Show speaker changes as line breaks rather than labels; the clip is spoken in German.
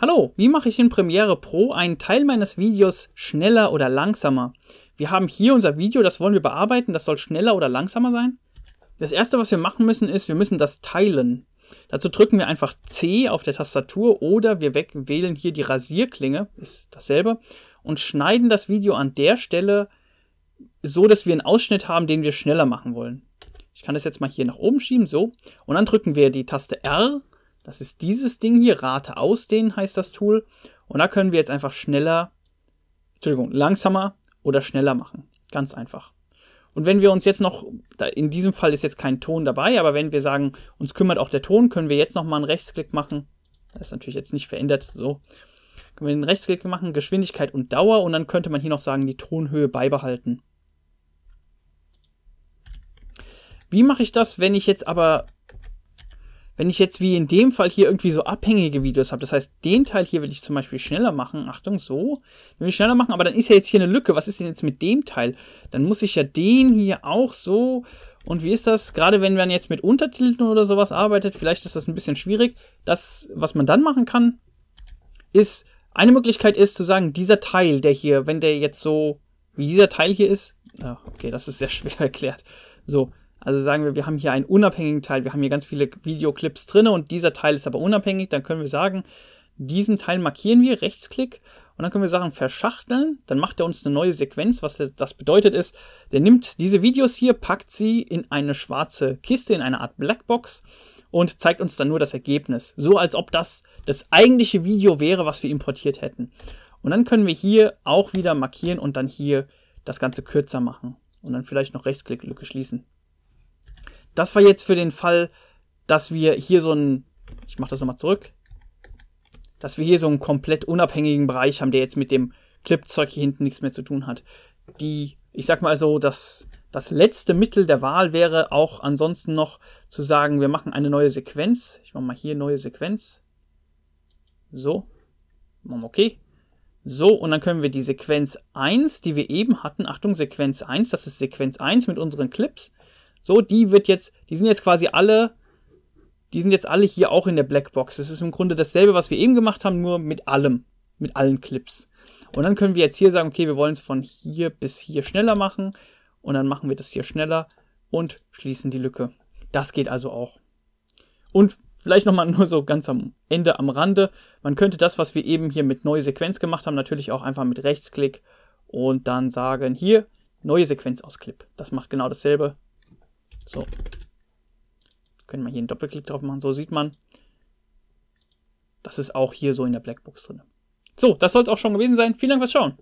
Hallo, wie mache ich in Premiere Pro einen Teil meines Videos schneller oder langsamer? Wir haben hier unser Video, das wollen wir bearbeiten, das soll schneller oder langsamer sein. Das erste, was wir machen müssen, ist, wir müssen das teilen. Dazu drücken wir einfach C auf der Tastatur oder wir wählen hier die Rasierklinge, ist dasselbe, und schneiden das Video an der Stelle so, dass wir einen Ausschnitt haben, den wir schneller machen wollen. Ich kann das jetzt mal hier nach oben schieben, so. Und dann drücken wir die Taste R das ist dieses Ding hier, Rate ausdehnen heißt das Tool. Und da können wir jetzt einfach schneller, Entschuldigung, langsamer oder schneller machen. Ganz einfach. Und wenn wir uns jetzt noch, in diesem Fall ist jetzt kein Ton dabei, aber wenn wir sagen, uns kümmert auch der Ton, können wir jetzt nochmal einen Rechtsklick machen. Das ist natürlich jetzt nicht verändert, so. Können wir einen Rechtsklick machen, Geschwindigkeit und Dauer und dann könnte man hier noch sagen, die Tonhöhe beibehalten. Wie mache ich das, wenn ich jetzt aber wenn ich jetzt wie in dem Fall hier irgendwie so abhängige Videos habe, das heißt, den Teil hier will ich zum Beispiel schneller machen, Achtung, so, den will ich schneller machen, aber dann ist ja jetzt hier eine Lücke, was ist denn jetzt mit dem Teil? Dann muss ich ja den hier auch so, und wie ist das, gerade wenn man jetzt mit Untertiteln oder sowas arbeitet, vielleicht ist das ein bisschen schwierig, das, was man dann machen kann, ist, eine Möglichkeit ist zu sagen, dieser Teil, der hier, wenn der jetzt so, wie dieser Teil hier ist, ah, okay, das ist sehr schwer erklärt, so, also sagen wir, wir haben hier einen unabhängigen Teil, wir haben hier ganz viele Videoclips drin und dieser Teil ist aber unabhängig, dann können wir sagen, diesen Teil markieren wir, Rechtsklick, und dann können wir sagen, verschachteln, dann macht er uns eine neue Sequenz. Was das bedeutet ist, der nimmt diese Videos hier, packt sie in eine schwarze Kiste, in eine Art Blackbox und zeigt uns dann nur das Ergebnis. So als ob das das eigentliche Video wäre, was wir importiert hätten. Und dann können wir hier auch wieder markieren und dann hier das Ganze kürzer machen. Und dann vielleicht noch Rechtsklick-Lücke schließen. Das war jetzt für den Fall, dass wir hier so einen, ich mache das nochmal zurück, dass wir hier so einen komplett unabhängigen Bereich haben, der jetzt mit dem Clipzeug hier hinten nichts mehr zu tun hat. Die, ich sag mal so, dass das letzte Mittel der Wahl wäre auch ansonsten noch zu sagen, wir machen eine neue Sequenz. Ich mache mal hier neue Sequenz. So. Machen wir okay. So, und dann können wir die Sequenz 1, die wir eben hatten, Achtung, Sequenz 1, das ist Sequenz 1 mit unseren Clips, so, die wird jetzt, die sind jetzt quasi alle, die sind jetzt alle hier auch in der Blackbox. Das ist im Grunde dasselbe, was wir eben gemacht haben, nur mit allem, mit allen Clips. Und dann können wir jetzt hier sagen, okay, wir wollen es von hier bis hier schneller machen. Und dann machen wir das hier schneller und schließen die Lücke. Das geht also auch. Und vielleicht nochmal nur so ganz am Ende am Rande. Man könnte das, was wir eben hier mit neue Sequenz gemacht haben, natürlich auch einfach mit Rechtsklick und dann sagen, hier, neue Sequenz aus Clip. Das macht genau dasselbe. So. Können wir hier einen Doppelklick drauf machen. So sieht man, das ist auch hier so in der Blackbox drin. So, das soll es auch schon gewesen sein. Vielen Dank fürs Schauen.